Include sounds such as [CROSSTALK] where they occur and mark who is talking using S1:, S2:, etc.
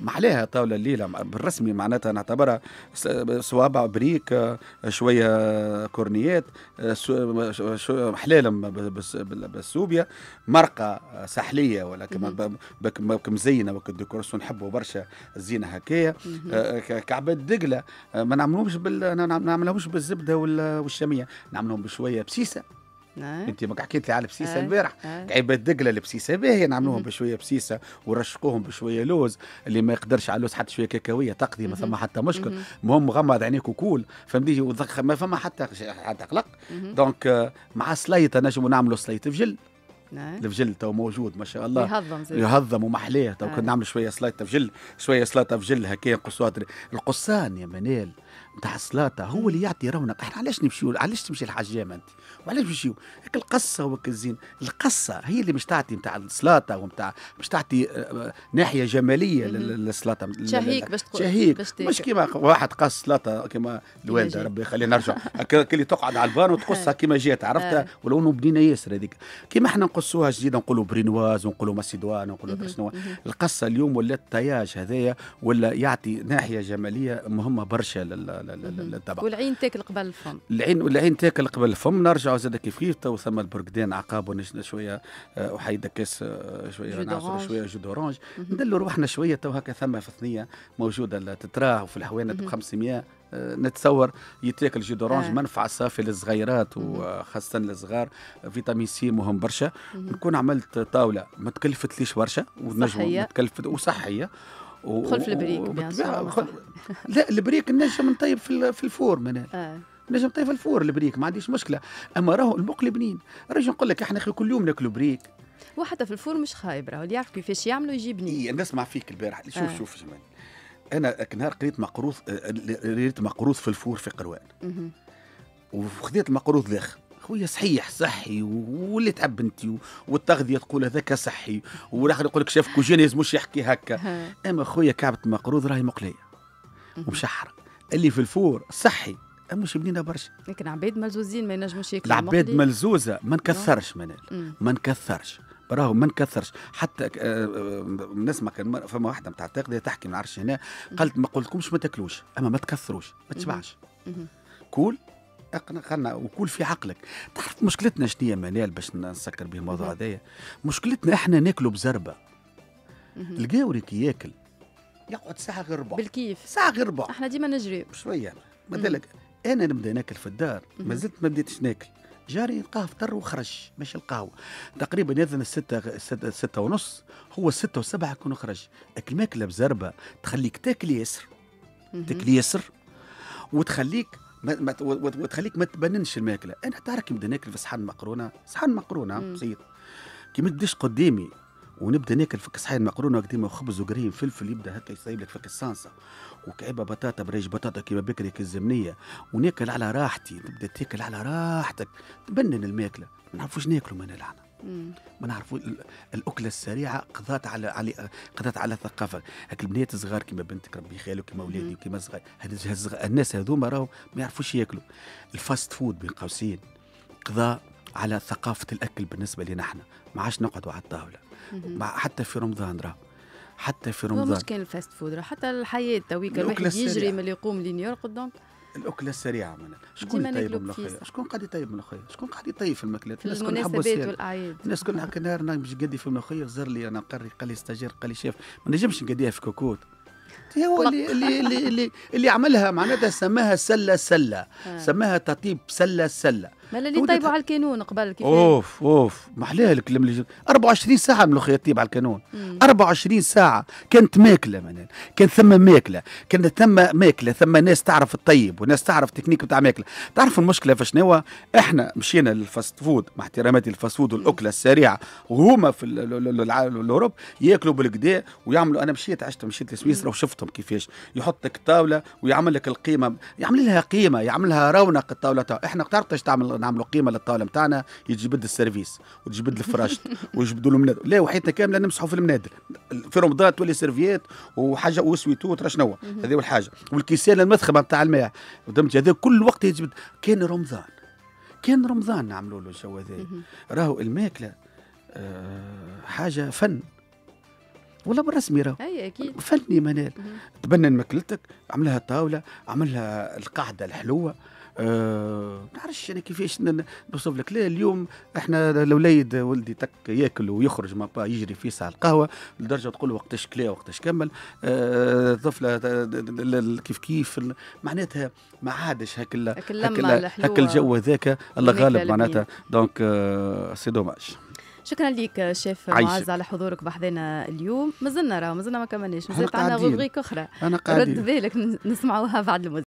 S1: ما عليها طاوله الليله بالرسمي معناتها نعتبرها صوابع بريك آه، شويه كورنيات آه، حلالم بالسوبيا مرقه سحليه ولا كما مزينه وكديكورسيون نحبوا برشا الزينه هكايا آه، كعباد دقله ما نعملوش بال... نعملوش بالزبده والشاميه نعملهم بشويه بسيسه آه. انت ما حكيت لي على البسيسه البارح عباد دجله البسيسه باهيه نعملوهم بشويه بسيسه ورشقوهم بشويه لوز اللي ما يقدرش على اللوز حتى شويه كاكاويه تقضي ما ثم حتى مشكل المهم غمض عينيك وكول فهمتي ما فما حتى حتى قلق دونك آه، مع سليطه نجموا نعملوا سليط فجل الفجل نعم. تو موجود ما شاء الله يهضم زي يهضم ومحليه تو كنا آه. نعمل شويه سلايطه فجل شويه سلايطه فجل هكا قصوات القصان يا منال نتاع الصلاطة هو اللي يعطي رونق احنا علاش نمشيو علاش تمشي الحجام انت وعلاش نمشيو هيك القصه وك الزين القصه هي اللي مش تعطي نتاع الصلاطة ونتاع مش تعطي آه، آه، ناحيه جماليه للسلاطه شهيك باش تقول شهيك مش كيما واحد قص سلاطه كيما الوالده ربي يخليها نرجع اللي تقعد على البان وتقصها آه. كيما جات عرفتها ولو انه ياسر هذيك كيما احنا نقصوها جديده نقولوا برينواز ونقولوا ماسيدوان ونقولوا شنو القصه اليوم ولات تياج هذايا ولا يعطي ناحيه جماليه مهمه برشا الطبق والعين تاكل قبل الفم العين العين تاكل قبل الفم نرجعوا زاد كيف كيف تو ثم البرقدان عقاب شويه آه، وحيد كاس آه، شويه شويه جو دورانج ندلوا روحنا شويه تو هكا ثم في الثنيه موجوده تتراه في الحوانت ب 500 نتصور يتاكل جو دورانج آه. منفعه صافي للصغيرات وخاصه للصغار فيتامين سي مهم برشا نكون عملت طاوله ما تكلفتليش برشا ونجم وصحيه و... دخل يعني، طيب في البريك خل... لا البريك نجم نطيب في الفور من آه. نجم نطيب في الفور البريك ما عنديش مشكله اما راهو المقلبنين رجع نقول لك احنا كل يوم ناكلوا بريك وحتى في الفور مش خايب راهو اللي يعرف كيفاش يعملوا يجيب نيل إيه نسمع فيك البارح شوف آه. شوف جمال انا نهار قريت مقروض آه، قريت مقروض في الفور في قروان وخذيت المقروض داخل خويا صحيح صحي واللي تعب انت والتغذيه تقول هذاك صحي والاخر يقول لك شاف كوجينيز مش يحكي هكا اما خويا كعبه مقروض راهي مقليه ومشحره اللي في الفور صحي مش بنينه برشا لكن عباد ملزوزين ما ينجموش ياكلوا العباد ملزوزه ما نكثرش نعم. منال ما نكثرش راهو ما نكثرش حتى آه، آه، نسمع كان فما واحده نتاع التغذيه تحكي ما نعرفش هنا قالت ما قلتكمش ما تاكلوش اما ما تكثروش ما تشبعش كول cool. اقنع خلنا وكل في عقلك تعرف مشكلتنا شنو هي منال باش نسكر به الموضوع هذايا مشكلتنا احنا ناكلوا بزربه القاوري كي ياكل يقعد ساعه غير ربع بالكيف ساعه غير ربع احنا ديما نجري شويه مثلك انا نبدا ناكل في الدار ما زلت ما بديتش ناكل جاري لقاه فطر وخرج ماشي القهوة تقريبا يذن الستة ستة, ستة ونص هو الستة وسبعة يكون خرج أكل ماكلة بزربة تخليك تاكل ياسر تاكل ياسر وتخليك ما وتخليك ما تبننش الماكله انا تعرف كي نبدا ناكل في صحن مقرونه صحن مقرونه بسيط كي ما تديش قدامي ونبدا ناكل في صحن مقرونه قديمه وخبز وقريم فلفل يبدا هكا يصيب لك في الصانصه وكعبه بطاطا بريج بطاطا كيما بكري كالزمنيه وناكل على راحتي تبدا تاكل على راحتك تبنن الماكله ما نعرفوش ناكلوا من العنب ما نعرفوا الاكله السريعه قضات على علي قضات على ثقافه هاك البنات الصغار كيما بنتك ربي يخليك كيما ولادي وكيما صغار الناس هذوما راهم ما يعرفوش ياكلوا الفاست فود بين قوسين قضى على ثقافه الاكل بالنسبه لنا احنا ما عادش نقعدوا على الطاوله مع حتى في رمضان راه حتى في رمضان مش كان الفاست فود حتى الحياه تويك الواحد يجري من اللي يقوم لين يرقد دونك الاكله السريعه معناها شكون يطيب الأخير؟ شكون قاعد يطيب من الأخير؟ شكون قاعد يطيب في الماكلات في المناسبات والاعياد الناس كلها هكا نهار مش قادي في ملوخيه زر لي انا قري قال لي استاجر قال لي شيف ما نجمش نقديها في كوكوت [LAUGHS] هو اللي اللي اللي, اللي عملها معناتها سماها سله سله آه. سماها تطيب سله سله مالا اللي طيبوا على الكانون قبل كيف اوف اوف ما احلاها الكلام اللي 24 ساعه ملوخيه يطيب على الكانون 24 ساعه كانت ماكله معناها كان ثم ماكله كان ثم ماكله ثم ناس تعرف الطيب وناس تعرف تكنيك بتاع ماكله تعرف المشكله في شنو احنا مشينا للفاست فود مع احتراماتي الفاست فود والاكله السريعه وهما في الاوروب ياكلوا بالكدا ويعملوا انا مشيت عشت مشيت لسويسرا وشفتهم كيفاش يحط لك الطاوله ويعمل لك القيمه يعمل لها قيمه يعمل لها رونق الطاوله احنا تعرف تعمل نعملوا قيمه للطاوله نتاعنا يجبد السيرفيس وتجبد الفراش [LAUGHS] ويجبدوا منادل لا وحياتنا كامله نمسحوا في المنادل في رمضان تولي سيرفيات وحاجه وسويتو ترى شنو هذه اول والكيسان المثخبه نتاع الماء فهمت هذا كل وقت يجبد كان رمضان كان رمضان نعملوا له الجو هذا راهو الماكله أه حاجه فن ولا بالرسمي راهو اي اكيد فني منال تبنى ماكلتك عملها طاوله عملها القعده الحلوه أه نعرفش انا يعني كيفاش نوصف لك لا اليوم احنا الوليد ولدي تك ياكل ويخرج ما با يجري في ساعه القهوه لدرجه تقول وقتاش كلا وقتاش كمل الطفله أه كيف كيف معناتها ما عادش هاك هاك الجو هذاك الله غالب معناتها دونك أه سي دوماج شكرا لك شيف معز على حضورك بحذنا اليوم مازلنا راه مازلنا ما كملناش مازلت عندنا غوغيك اخرى انا رد بالك نسمعوها بعد الموسيقى